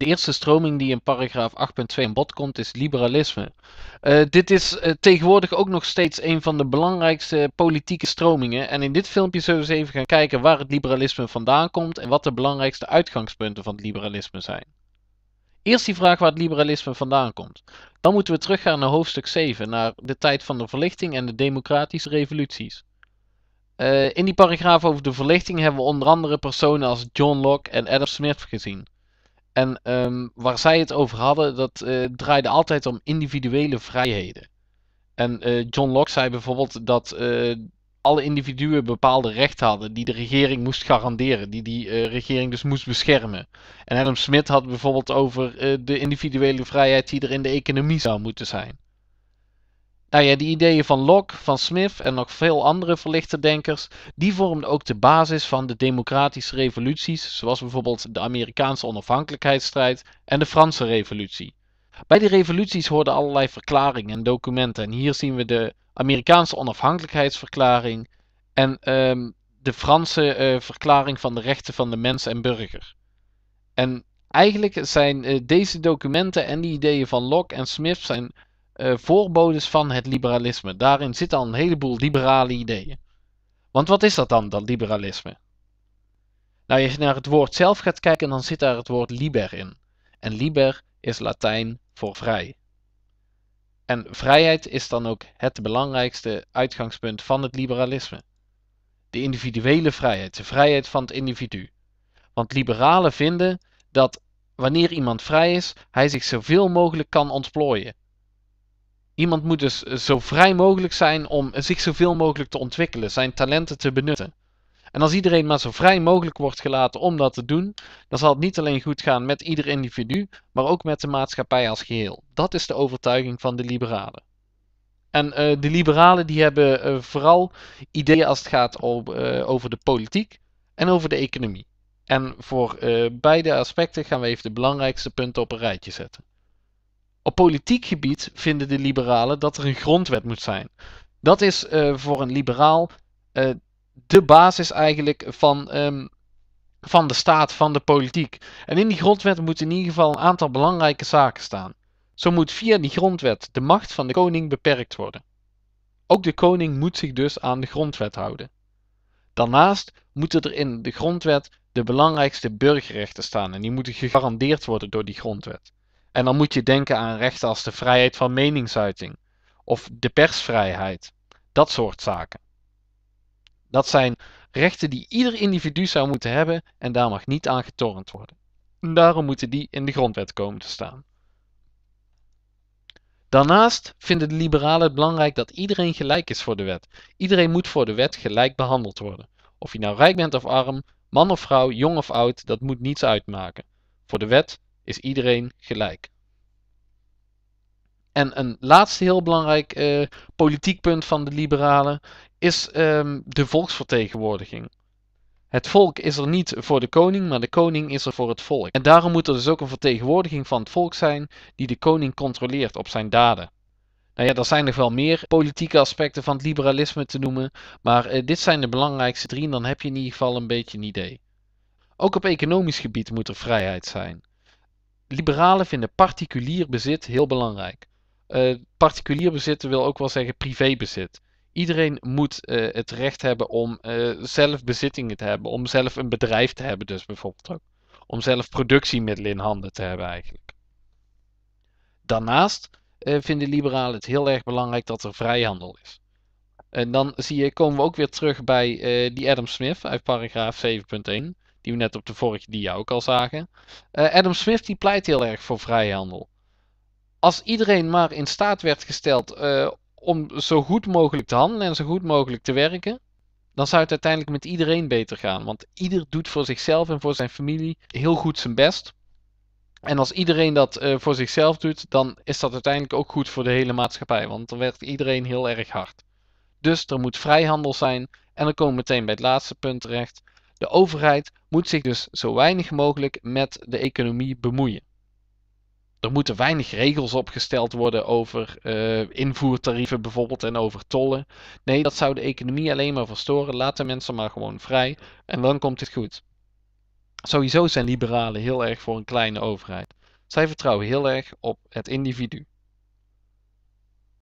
De eerste stroming die in paragraaf 8.2 in bod komt is liberalisme. Eh, dit is eh, tegenwoordig ook nog steeds een van de belangrijkste politieke stromingen. En in dit filmpje zullen we eens even gaan kijken waar het liberalisme vandaan komt en wat de belangrijkste uitgangspunten van het liberalisme zijn. Eerst die vraag waar het liberalisme vandaan komt. Dan moeten we teruggaan naar hoofdstuk 7, naar de tijd van de verlichting en de democratische revoluties. Eh, in die paragraaf over de verlichting hebben we onder andere personen als John Locke en Adam Smith gezien. En ehm, waar zij het over hadden, dat eh, draaide altijd om individuele vrijheden. En eh, John Locke zei bijvoorbeeld dat eh, alle individuen bepaalde rechten hadden die de regering moest garanderen, die die regering dus moest beschermen. En Adam Smith had bijvoorbeeld over de individuele vrijheid die er in de economie zou moeten zijn. Nou ja, die ideeën van Locke, van Smith en nog veel andere verlichte denkers, die vormden ook de basis van de democratische revoluties, zoals bijvoorbeeld de Amerikaanse onafhankelijkheidsstrijd en de Franse revolutie. Bij die revoluties hoorden allerlei verklaringen en documenten en hier zien we de Amerikaanse onafhankelijkheidsverklaring en ehm, de Franse eh, verklaring van de rechten van de mens en burger. En eigenlijk zijn eh, deze documenten en die ideeën van Locke en Smith zijn Voorbodens eh, voorbodes van het liberalisme. Daarin zitten al een heleboel liberale ideeën. Want wat is dat dan, dat liberalisme? Nou, als je naar het woord zelf gaat kijken, dan zit daar het woord liber in. En liber is Latijn voor vrij. En vrijheid is dan ook het belangrijkste uitgangspunt van het liberalisme. De individuele vrijheid, de vrijheid van het individu. Want liberalen vinden dat wanneer iemand vrij is, hij zich zoveel mogelijk kan ontplooien. Iemand moet dus zo vrij mogelijk zijn om zich zoveel mogelijk te ontwikkelen, zijn talenten te benutten. En als iedereen maar zo vrij mogelijk wordt gelaten om dat te doen, dan zal het niet alleen goed gaan met ieder individu, maar ook met de maatschappij als geheel. Dat is de overtuiging van de liberalen. En eh, de liberalen die hebben eh, vooral ideeën als het gaat eh, over de politiek en over de economie. En voor beide aspecten gaan we even de belangrijkste punten op een rijtje zetten. Op politiek gebied vinden de liberalen dat er een grondwet moet zijn. Dat is eh, voor een liberaal eh, de basis eigenlijk van, ehm, van de staat, van de politiek. En in die grondwet moeten in ieder geval een aantal belangrijke zaken staan. Zo moet via die grondwet de macht van de koning beperkt worden. Ook de koning moet zich dus aan de grondwet houden. Daarnaast moeten er in de grondwet de belangrijkste burgerrechten staan en die moeten gegarandeerd worden door die grondwet. En dan moet je denken aan rechten als de vrijheid van meningsuiting of de persvrijheid. Dat soort zaken. Dat zijn rechten die ieder individu zou moeten hebben en daar mag niet aan getornd worden. Daarom moeten die in de grondwet komen te staan. Daarnaast vinden de liberalen het belangrijk dat iedereen gelijk is voor de wet. Iedereen moet voor de wet gelijk behandeld worden. Of je nou rijk bent of arm, man of vrouw, jong of oud, dat moet niets uitmaken. Voor de wet is iedereen gelijk. En een laatste heel belangrijk eh, politiek punt van de liberalen is ehm, de volksvertegenwoordiging. Het volk is er niet voor de koning, maar de koning is er voor het volk. En daarom moet er dus ook een vertegenwoordiging van het volk zijn die de koning controleert op zijn daden. Nou ja, er zijn nog wel meer politieke aspecten van het liberalisme te noemen, maar eh, dit zijn de belangrijkste drie en dan heb je in ieder geval een beetje een idee. Ook op economisch gebied moet er vrijheid zijn liberalen vinden particulier bezit heel belangrijk. Eh, particulier bezit wil ook wel zeggen privébezit. Iedereen moet eh, het recht hebben om eh, zelf bezittingen te hebben, om zelf een bedrijf te hebben, dus bijvoorbeeld ook. Om zelf productiemiddelen in handen te hebben, eigenlijk. Daarnaast vinden liberalen het heel erg belangrijk dat er vrijhandel is. En dan zie je, komen we ook weer terug bij die Adam Smith uit paragraaf 7.1. Die we net op de vorige dia ook al zagen. Eh, Adam Smith die pleit heel erg voor vrijhandel. Als iedereen maar in staat werd gesteld eh, om zo goed mogelijk te handelen en zo goed mogelijk te werken, dan zou het uiteindelijk met iedereen beter gaan. Want ieder doet voor zichzelf en voor zijn familie heel goed zijn best. En als iedereen dat eh, voor zichzelf doet, dan is dat uiteindelijk ook goed voor de hele maatschappij. Want dan werkt iedereen heel erg hard. Dus er moet vrijhandel zijn. En dan komen we meteen bij het laatste punt terecht. De overheid moet zich dus zo weinig mogelijk met de economie bemoeien. Er moeten weinig regels opgesteld worden over eh, invoertarieven bijvoorbeeld en over tollen. Nee, dat zou de economie alleen maar verstoren. Laat de mensen maar gewoon vrij en dan komt het goed. Sowieso zijn liberalen heel erg voor een kleine overheid. Zij vertrouwen heel erg op het individu.